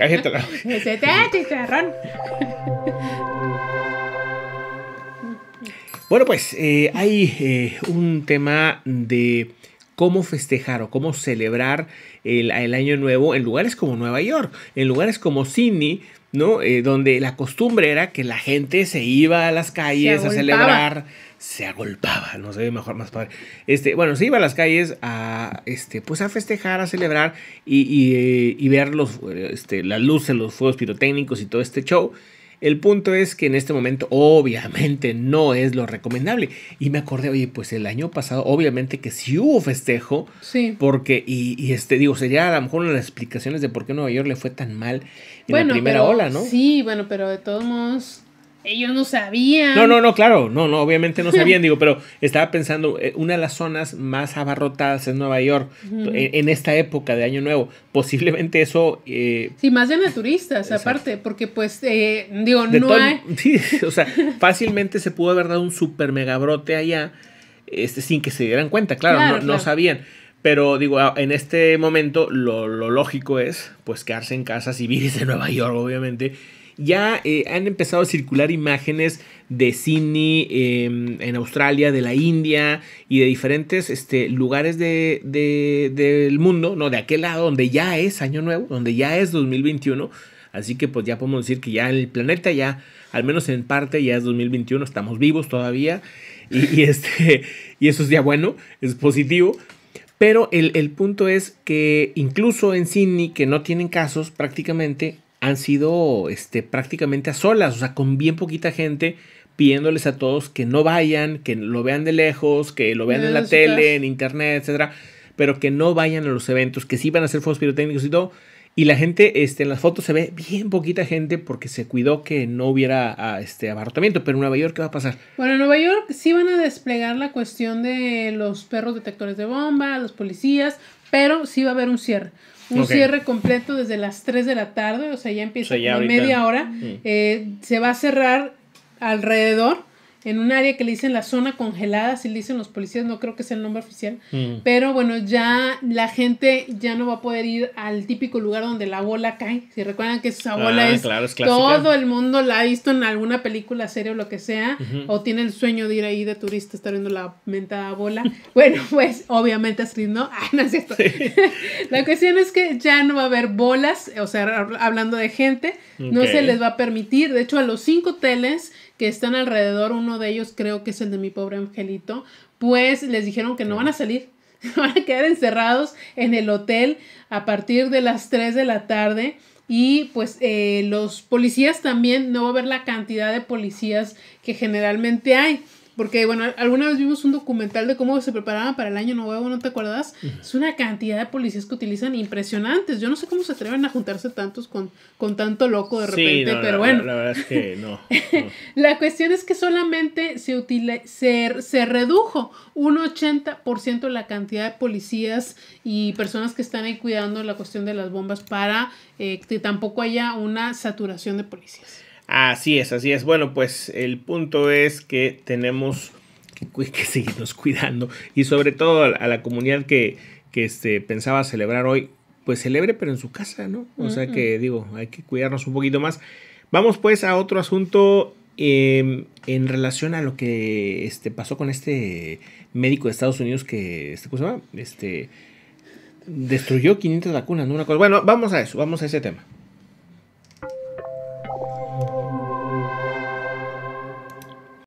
Este bueno, pues eh, hay eh, un tema de cómo festejar o cómo celebrar el, año nuevo en lugares como Nueva York, en lugares como Sydney, ¿no? Eh, donde la costumbre era que la gente se iba a las calles a celebrar se agolpaba, no se ve mejor, más padre. Este, bueno, se iba a las calles a, este, pues a festejar, a celebrar y, y, ver los, este, las luces, los fuegos pirotécnicos y todo este show. El punto es que en este momento obviamente no es lo recomendable. Y me acordé, oye, pues el año pasado obviamente que sí hubo festejo. Sí. Porque, y, este, digo, sería a lo mejor una de las explicaciones de por qué Nueva York le fue tan mal en la primera ola, ¿no? Sí, bueno, pero de todos modos ellos no sabían. No, no, no, claro, no, no, obviamente no sabían, digo, pero estaba pensando, eh, una de las zonas más abarrotadas en Nueva York, en, esta época de Año Nuevo, posiblemente eso... Eh, sí, más de naturistas, aparte, porque pues, eh, digo, no hay... o sea, fácilmente se pudo haber dado un super megabrote allá, este, sin que se dieran cuenta, claro, no, sabían. Pero digo, en este momento lo, lo, lógico es pues quedarse en casa si vives en Nueva York, obviamente, ya eh, han empezado a circular imágenes de Sydney em, en Australia, de la India y de diferentes este, lugares del mundo, no, de aquel lado donde ya es Año Nuevo, donde ya es 2021. Así que pues ya podemos decir que ya el planeta ya, al menos en parte, ya es 2021, estamos vivos todavía. Este, y, eso es ya bueno, es positivo. Pero el, el punto es que incluso en Sydney, que no tienen casos prácticamente, han sido este, prácticamente a solas, o sea, con bien poquita gente pidiéndoles a todos que no vayan, que lo vean de lejos, que lo vean en la tele, en internet, etcétera, pero que no vayan a los eventos, que sí van a hacer fuegos pirotécnicos y todo, y la gente, este, en las fotos se ve bien poquita gente porque se cuidó que no hubiera este abarrotamiento. Pero en Nueva York, ¿qué va a pasar? Bueno, en Nueva York sí van a desplegar la cuestión de los perros detectores de bomba, los policías, pero sí va a haber un cierre. Un cierre completo desde las 3 de la tarde, o sea, ya empieza en media hora. Mm. Eh, se va a cerrar alrededor en un área que le dicen la zona congelada, si le dicen los policías, no creo que sea el nombre oficial, mm. pero bueno, ya la gente ya no va a poder ir al típico lugar donde la bola cae. Si recuerdan que esa bola ah, es, claro, todo el mundo la ha visto en alguna película, serie o lo que sea, o tiene el sueño de ir ahí de turista, estar viendo la mentada bola. bueno, pues obviamente así no, ah, no es cierto. la cuestión es que ya no va a haber bolas, o sea, hablando de gente, no se les va a permitir, de hecho a los cinco hoteles que están alrededor, uno de ellos creo que es el de mi pobre angelito, pues les dijeron que no van a salir, van a quedar encerrados en el hotel a partir de las 3 de la tarde. Y pues eh, los policías también, no va a ver la cantidad de policías que generalmente hay. Porque, bueno, alguna vez vimos un documental de cómo se preparaban para el año nuevo, ¿no te acuerdas? Es una cantidad de policías que utilizan impresionantes. Yo no sé cómo se atreven a juntarse tantos con, con tanto loco de repente, pero bueno. La, verdad es que no. la cuestión es que solamente se, se, se redujo un 80% la cantidad de policías y personas que están ahí cuidando la cuestión de las bombas para eh, que tampoco haya una saturación de policías. Así es, así es. Bueno, pues el punto es que tenemos que, seguirnos cuidando y sobre todo a la comunidad que, que este, pensaba celebrar hoy, pues celebre pero en su casa, ¿no? O sea que digo, hay que cuidarnos un poquito más. Vamos pues a otro asunto em, en relación a lo que este, pasó con este médico de Estados Unidos que, este, se Este, destruyó 500 vacunas, ¿no? Una cosa. Bueno, vamos a eso, vamos a ese tema.